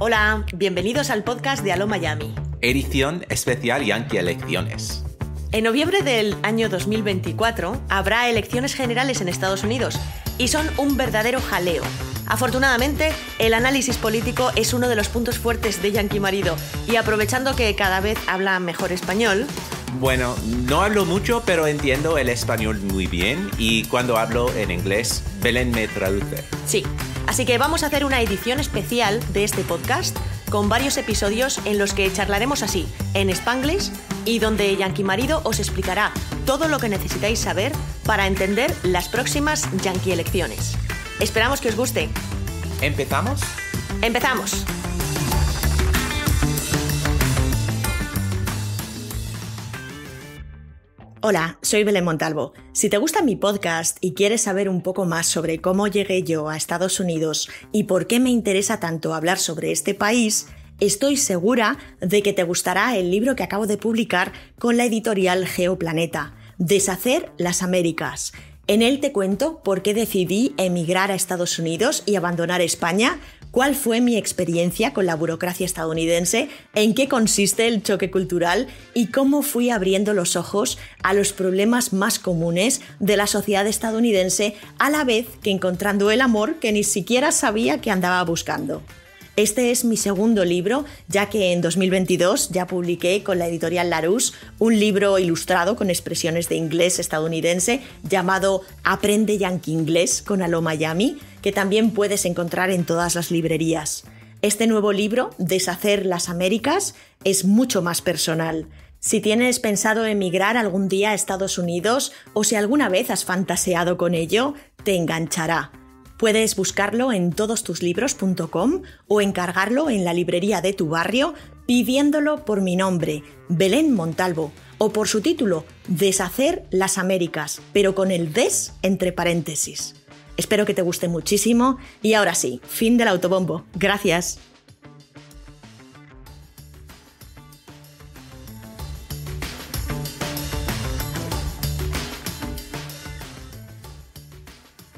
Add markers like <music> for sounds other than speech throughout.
Hola, bienvenidos al podcast de Aló Miami. Edición especial Yankee Elecciones. En noviembre del año 2024 habrá elecciones generales en Estados Unidos y son un verdadero jaleo. Afortunadamente, el análisis político es uno de los puntos fuertes de Yankee Marido y aprovechando que cada vez habla mejor español, bueno, no hablo mucho, pero entiendo el español muy bien y cuando hablo en inglés, Belén me traduce. Sí, Así que vamos a hacer una edición especial de este podcast con varios episodios en los que charlaremos así, en Spanglish, y donde Yankee Marido os explicará todo lo que necesitáis saber para entender las próximas Yankee elecciones. Esperamos que os guste. ¿Empezamos? Empezamos. Hola, soy Belén Montalvo. Si te gusta mi podcast y quieres saber un poco más sobre cómo llegué yo a Estados Unidos y por qué me interesa tanto hablar sobre este país, estoy segura de que te gustará el libro que acabo de publicar con la editorial Geoplaneta, Deshacer las Américas, en él te cuento por qué decidí emigrar a Estados Unidos y abandonar España, cuál fue mi experiencia con la burocracia estadounidense, en qué consiste el choque cultural y cómo fui abriendo los ojos a los problemas más comunes de la sociedad estadounidense a la vez que encontrando el amor que ni siquiera sabía que andaba buscando. Este es mi segundo libro, ya que en 2022 ya publiqué con la editorial Larousse un libro ilustrado con expresiones de inglés estadounidense llamado Aprende Yankee Inglés con Alo Miami, que también puedes encontrar en todas las librerías. Este nuevo libro, Deshacer las Américas, es mucho más personal. Si tienes pensado emigrar algún día a Estados Unidos o si alguna vez has fantaseado con ello, te enganchará. Puedes buscarlo en todostuslibros.com o encargarlo en la librería de tu barrio pidiéndolo por mi nombre, Belén Montalvo, o por su título, Deshacer las Américas, pero con el des entre paréntesis. Espero que te guste muchísimo y ahora sí, fin del autobombo. Gracias.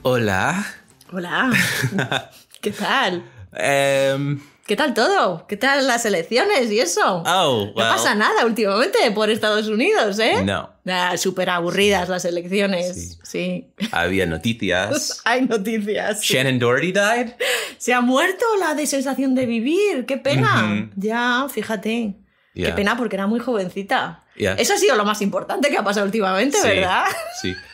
Hola. Hola. <laughs> ¿Qué tal? Em, ¿Qué tal todo? ¿Qué tal las elecciones y eso? Oh, no pasa nada últimamente por Estados Unidos, ¿eh? No. Ah, Súper aburridas las elecciones. Sí. Había <laughs> noticias. Hay noticias. Shannon Doherty died. Se ha muerto la de sensación de vivir. Qué pena. Ya, fíjate. Qué pena porque era muy jovencita. Eso ha sido lo más importante que ha pasado últimamente, ¿verdad? Sí. <laughs>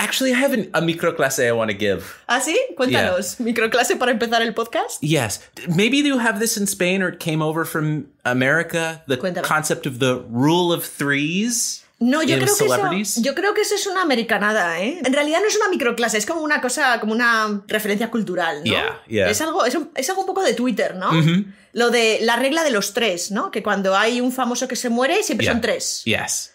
Actually, I have an, a microclase I want to give. Ah, sí? Cuéntanos. Microclase para empezar el podcast? Yes. Maybe you have this in Spain or it came over from America, the Cuéntame. concept of the rule of threes. No, yo creo, que eso, yo creo que eso es una americanada, ¿eh? En realidad no es una microclase, es como una cosa, como una referencia cultural, ¿no? Yeah, yeah. Es, algo, es, un, es, algo un poco de Twitter, ¿no? Mm-hmm. Lo de la regla de los tres, ¿no? Que cuando hay un famoso que se muere, siempre son tres. Yes.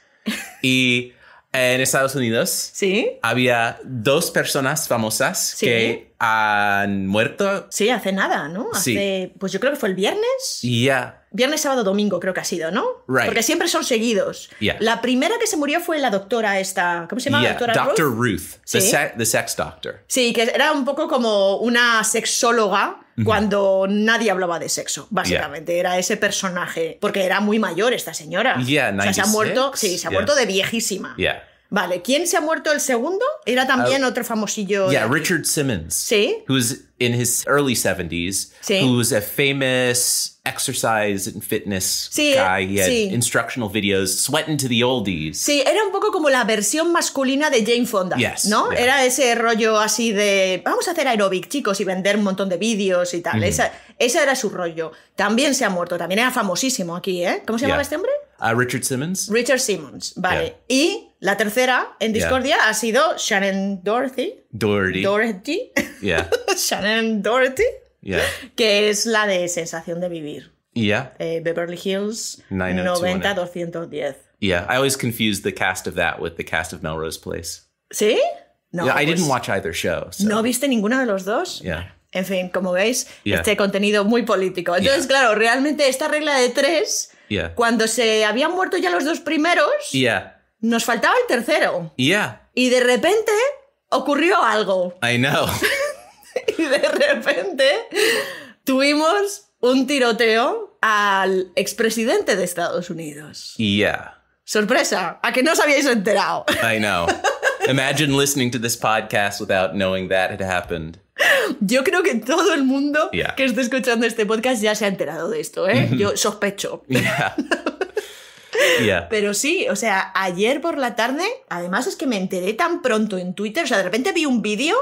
y en Estados Unidos ¿Sí? había dos personas famosas que han muerto. Sí, hace nada, ¿no? Hace, Pues yo creo que fue el viernes. Ya. Viernes, sábado, domingo creo que ha sido, ¿no? Right. Porque siempre son seguidos. Yeah. La primera que se murió fue la doctora esta, ¿cómo se llama? Doctora doctor Ruth, ¿Sí? the, sex doctor. Sí, que era un poco como una sexóloga cuando nadie hablaba de sexo, básicamente. Era ese personaje, porque era muy mayor esta señora. O sea, se ha muerto, sí, se ha muerto de viejísima. Yeah. Vale, ¿quién se ha muerto el segundo? Era también ah, otro famosillo. Yeah, Richard Simmons. Sí. Who's in his early 70s. Sí. a famous exercise and fitness sí, guy. He had instructional videos, sweating to the oldies. Sí, era un poco como la versión masculina de Jane Fonda. ¿No? Era ese rollo así de vamos a hacer aeróbic, chicos, y vender un montón de vídeos y tal. Mm-hmm. esa, ese era su rollo. También se ha muerto, también era famosísimo aquí, ¿eh? ¿Cómo se llamaba este hombre? Richard Simmons. Richard Simmons, vale. Y la tercera en Discordia ha sido Shannon Dorothy. Dorothy. Dorothy. Yeah. <laughs> Shannon Yeah. Que es la de Sensación de Vivir. Yeah. Eh, Beverly Hills 90210. Yeah, I always confuse the cast of that with the cast of Melrose Place. ¿Sí? No. Yeah, I pues didn't watch either show. ¿No viste ninguno de los dos? Yeah. En fin, como veis, este contenido muy político. Entonces, claro, realmente esta regla de tres cuando se habían muerto ya los dos primeros, nos faltaba el tercero. Y de repente ocurrió algo. I know. <laughs> y de repente tuvimos un tiroteo al expresidente de Estados Unidos. Yeah. Sorpresa, a que no os habíais enterado. I know. <laughs> Imagine listening to this podcast without knowing that had happened. Yo creo que todo el mundo yeah. que está escuchando este podcast ya se ha enterado de esto, ¿eh? Mm-hmm. Yo sospecho. Yeah. <laughs> Pero sí, o sea, ayer por la tarde, además es que me enteré tan pronto en Twitter, o sea, de repente vi un vídeo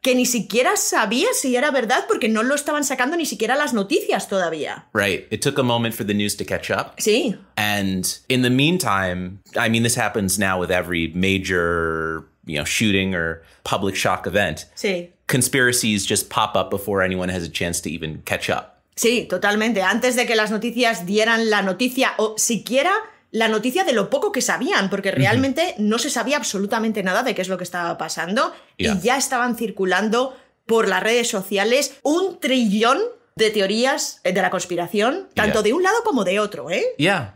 que ni siquiera sabía si era verdad porque no lo estaban sacando ni siquiera las noticias todavía. Right. It took a moment for the news to catch up. Sí. And in the meantime, I mean, this happens now with every major, you know, shooting or public shock event. Sí. Conspiracies just pop up before anyone has a chance to even catch up. Sí, totalmente. Antes de que las noticias dieran la noticia o siquiera la noticia de lo poco que sabían, porque realmente no se sabía absolutamente nada de qué es lo que estaba pasando y ya estaban circulando por las redes sociales un trillón de teorías eh, de la conspiración, tanto de un lado como de otro, ¿eh?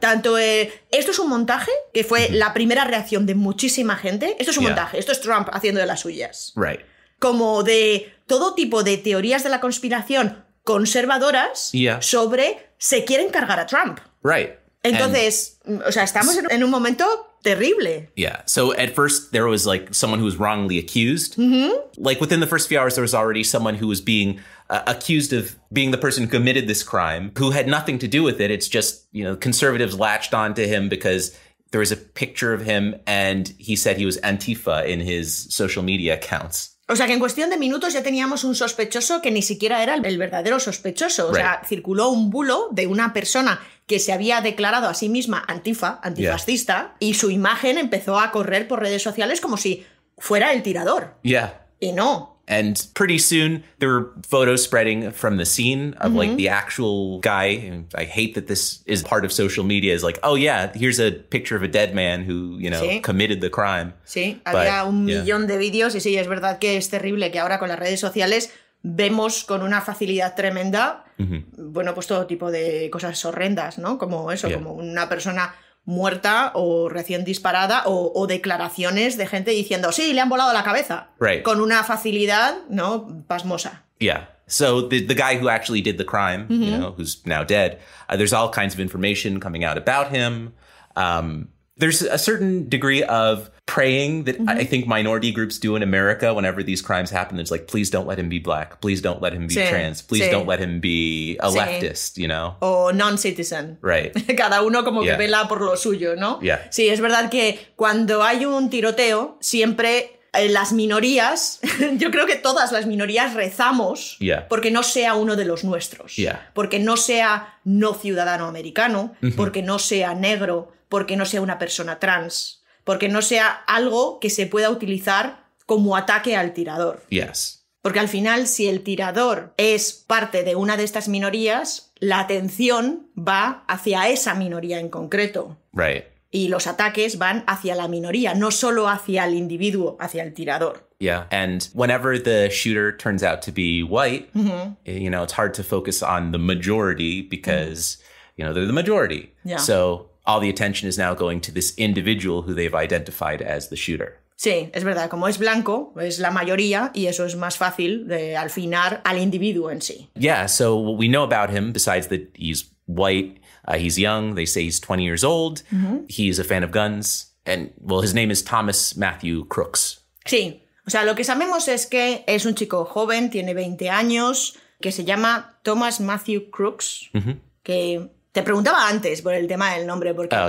Tanto eh, esto es un montaje, que fue la primera reacción de muchísima gente, esto es un montaje, esto es Trump haciendo de las suyas. Right. Como de todo tipo de teorías de la conspiración conservadoras yeah. sobre se quieren cargar a Trump. Right. Entonces, and o sea, estamos en un momento terrible. Yeah. So at first there was like someone who was wrongly accused. Mm-hmm. Like within the first few hours, there was already someone who was being uh, accused of being the person who committed this crime, who had nothing to do with it. It's just you know conservatives latched onto him because there was a picture of him and he said he was Antifa in his social media accounts. O sea que en cuestión de minutos ya teníamos un sospechoso que ni siquiera era el, verdadero sospechoso. O sea, circuló un bulo de una persona que se había declarado a sí misma antifa, antifascista, y su imagen empezó a correr por redes sociales como si fuera el tirador. ya Y no, And pretty soon there were photos spreading from the scene of mm-hmm. like the actual guy. I hate that this is part of social media is like, oh yeah, here's a picture of a dead man who, you know, sí. committed the crime. Sí, But, había un yeah. millón de vídeos y sí, es verdad que es terrible que ahora con las redes sociales vemos con una facilidad tremenda, mm-hmm. bueno, pues todo tipo de cosas horrendas, ¿no? Como eso, yeah. como una persona muerta o recién disparada o, declaraciones de gente diciendo, sí, le han volado la cabeza. Con una facilidad, ¿no? Pasmosa. Yeah. So the, the guy who actually did the crime, you know, who's now dead, uh, there's all kinds of information coming out about him. Um, there's a certain degree of praying that I mm-hmm. think minority groups do in America whenever these crimes happen. It's like, please don't let him be black. Please don't let him be trans. Please don't let him be a leftist, you know? O non-citizen. Right. <laughs> Cada uno como que vela por lo suyo, ¿no? Sí, es verdad que cuando hay un tiroteo, siempre eh, las minorías, <laughs> yo creo que todas las minorías rezamos porque no sea uno de los nuestros, porque no sea no ciudadano americano, mm-hmm. porque no sea negro, porque no sea una persona trans, porque no sea algo que se pueda utilizar como ataque al tirador. Yes. Porque al final, si el tirador es parte de una de estas minorías, la atención va hacia esa minoría en concreto. Right. Y los ataques van hacia la minoría, no solo hacia el individuo, hacia el tirador. Yeah. And whenever the shooter turns out to be white, mm-hmm. you know, it's hard to focus on the majority because, you know, they're the majority. So all the attention is now going to this individual who they've identified as the shooter. Sí, es verdad, como es blanco, es la mayoría y eso es más fácil de alfinar al individuo en sí. Yeah, so what we know about him, besides that he's white, uh, he's young, they say he's 20 years old, mm-hmm. he's a fan of guns, and well, his name is Thomas Matthew Crooks. Sí, o sea, lo que sabemos es que es un chico joven, tiene 20 años, que se llama Thomas Matthew Crooks, mm-hmm. que Te preguntaba antes por el tema del nombre, porque ah,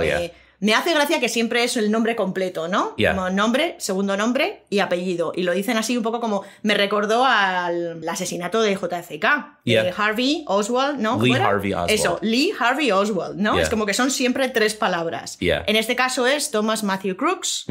me, hace gracia que siempre es el nombre completo, ¿no? Como nombre, segundo nombre y apellido. Y lo dicen así un poco como me recordó al asesinato de JFK. De eh, Harvey Oswald, ¿no? Lee Harvey Oswald. Eso, Lee Harvey Oswald, ¿no? Es como que son siempre tres palabras. En este caso es Thomas Matthew Crooks.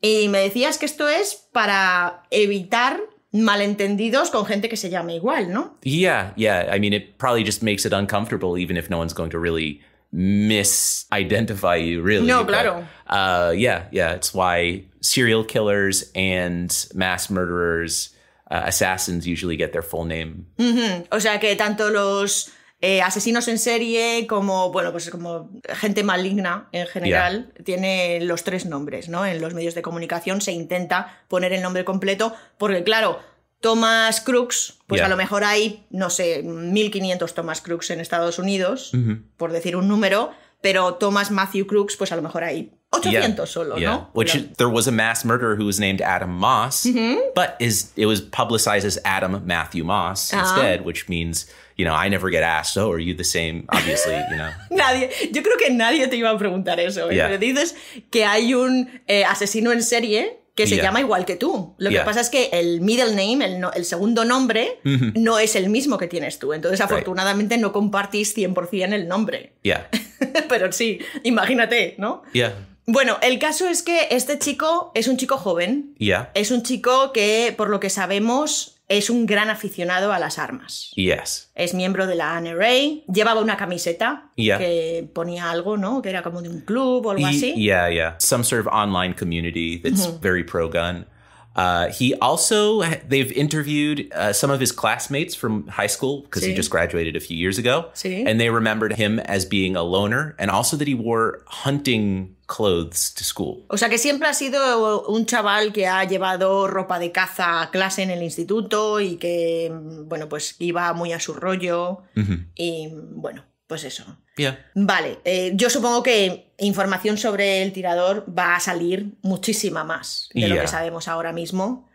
Y me decías que esto es para evitar malentendidos con gente que se llama igual, ¿no? Yeah, yeah. I mean, it probably just makes it uncomfortable, even if no one's going to really misidentify you, really. No, claro. Uh, yeah, yeah. It's why serial killers and mass murderers, uh, assassins usually get their full name. Mm-hmm. O sea que tanto los eh, asesinos en serie, como, bueno, pues como gente maligna en general, tiene los tres nombres, ¿no? En los medios de comunicación se intenta poner el nombre completo, porque claro, Thomas Crooks, pues a lo mejor hay, no sé, 1500 Thomas Crooks en Estados Unidos, por decir un número, pero Thomas Matthew Crooks, pues a lo mejor hay 800 solo, no? Which there was a mass murderer who was named Adam Moss, mm-hmm. but is it was publicized as Adam Matthew Moss ah. instead, which means you know, I never get asked, oh, are you the same? Obviously, you know. <laughs> nadie, yo creo que nadie te iba a preguntar eso. ¿eh? Pero dices que hay un eh, asesino en serie que se llama igual que tú. Lo que pasa es que el middle name, el, segundo nombre, mm-hmm. no es el mismo que tienes tú. Entonces, afortunadamente, no compartís 100% el nombre. Yeah. <laughs> Pero sí, imagínate, ¿no? Yeah. Bueno, el caso es que este chico es un chico joven. Es un chico que, por lo que sabemos, es un gran aficionado a las armas. Yes. Es miembro de la NRA, llevaba una camiseta que ponía algo, ¿no? Que era como de un club o algo así. Yeah, yeah. Some sort of online community that's very pro gun. Uh, he also they've interviewed uh, some of his classmates from high school because he just graduated a few years ago, and they remembered him as being a loner and also that he wore hunting clothes to school. O sea que siempre ha sido un chaval que ha llevado ropa de caza a clase en el instituto y que bueno pues iba muy a su rollo mm -hmm. y bueno Pues eso. Vale, eh, yo supongo que información sobre el tirador va a salir muchísima más de lo que sabemos ahora mismo.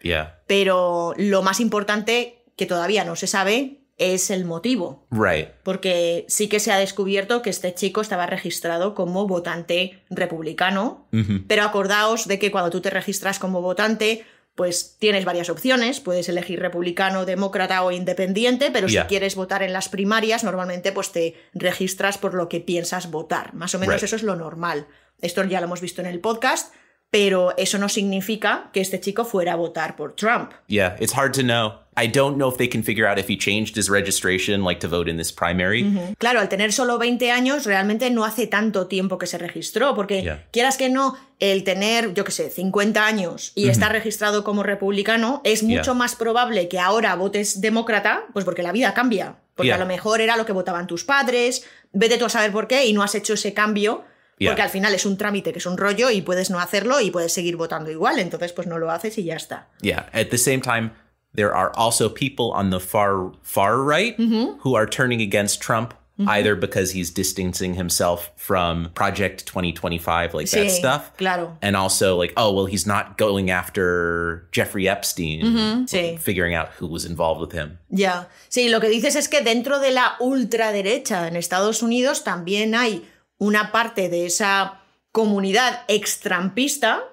Pero lo más importante que todavía no se sabe es el motivo. Right. Porque sí que se ha descubierto que este chico estaba registrado como votante republicano, pero acordaos de que cuando tú te registras como votante pues tienes varias opciones, puedes elegir republicano, demócrata o independiente, pero si quieres votar en las primarias, normalmente pues te registras por lo que piensas votar. Más o menos eso es lo normal. Esto ya lo hemos visto en el podcast, pero eso no significa que este chico fuera a votar por Trump. Yeah, it's hard to know. I don't know if they can figure out if he changed his registration like to vote in this primary. Claro, al tener solo 20 años realmente no hace tanto tiempo que se registró, porque quieras que no, el tener, yo qué sé, 50 años y estar registrado como republicano es mucho más probable que ahora votes demócrata, pues porque la vida cambia, porque a lo mejor era lo que votaban tus padres, vete tú a saber por qué y no has hecho ese cambio porque al final es un trámite que es un rollo y puedes no hacerlo y puedes seguir votando igual, entonces pues no lo haces y ya está. Yeah, at the same time there are also people on the far far right who are turning against Trump either because he's distancing himself from Project 2025, like that stuff. Claro. And also, like, oh, well, he's not going after Jeffrey Epstein, sí. figuring out who was involved with him. Yeah. Sí, lo que dices es que dentro de la ultraderecha en Estados Unidos también hay una parte de esa comunidad extrampista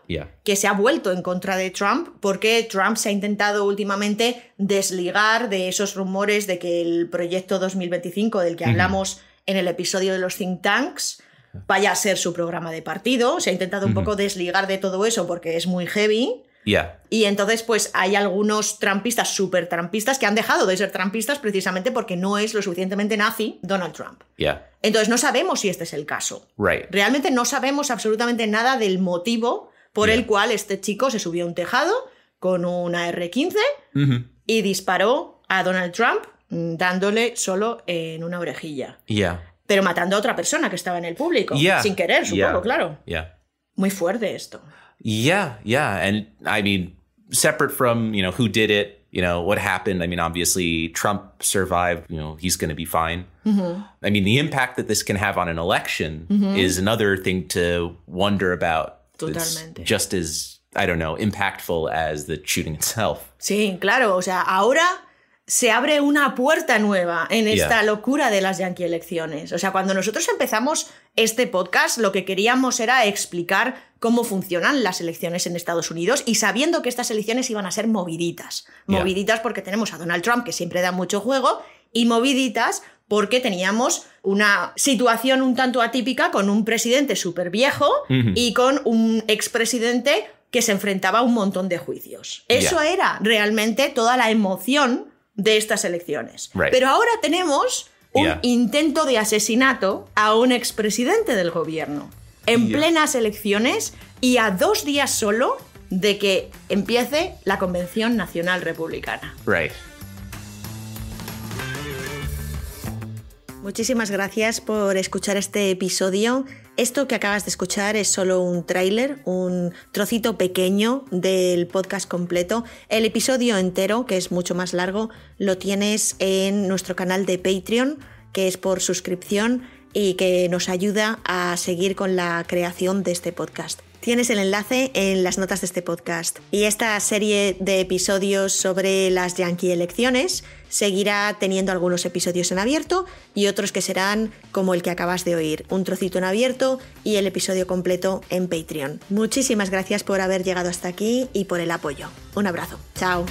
que se ha vuelto en contra de Trump porque Trump se ha intentado últimamente desligar de esos rumores de que el proyecto 2025 del que hablamos en el episodio de los think tanks vaya a ser su programa de partido. Se ha intentado un poco desligar de todo eso porque es muy heavy. Y entonces, pues hay algunos trampistas, super trampistas, que han dejado de ser trampistas precisamente porque no es lo suficientemente nazi Donald Trump. Yeah. Entonces, no sabemos si este es el caso. Right. Realmente no sabemos absolutamente nada del motivo por el cual este chico se subió a un tejado con una R-15 y disparó a Donald Trump mm, dándole solo en una orejilla. Pero matando a otra persona que estaba en el público, sin querer, supongo, claro. Muy fuerte esto. Yeah, yeah, and I mean, separate from you know who did it, you know what happened. I mean, obviously Trump survived. You know he's going to be fine. Mm-hmm. I mean, the impact that this can have on an election mm-hmm. is another thing to wonder about. Totalmente. It's just as I don't know impactful as the shooting itself. Sí, claro. O sea, ahora se abre una puerta nueva en esta locura de las Yankee elecciones. O sea, cuando nosotros empezamos este podcast, lo que queríamos era explicar cómo funcionan las elecciones en Estados Unidos y sabiendo que estas elecciones iban a ser moviditas. Moviditas porque tenemos a Donald Trump, que siempre da mucho juego, y moviditas porque teníamos una situación un tanto atípica con un presidente súper viejo y con un expresidente que se enfrentaba a un montón de juicios. Eso era realmente toda la emoción de estas elecciones. Pero ahora tenemos un intento de asesinato a un expresidente del gobierno en plenas elecciones y a dos días solo de que empiece la Convención Nacional Republicana. Muchísimas gracias por escuchar este episodio. Esto que acabas de escuchar es solo un tráiler, un trocito pequeño del podcast completo. El episodio entero, que es mucho más largo, lo tienes en nuestro canal de Patreon, que es por suscripción y que nos ayuda a seguir con la creación de este podcast. Tienes el enlace en las notas de este podcast. Y esta serie de episodios sobre las Yankee elecciones seguirá teniendo algunos episodios en abierto y otros que serán como el que acabas de oír, un trocito en abierto y el episodio completo en Patreon. Muchísimas gracias por haber llegado hasta aquí y por el apoyo. Un abrazo. Chao.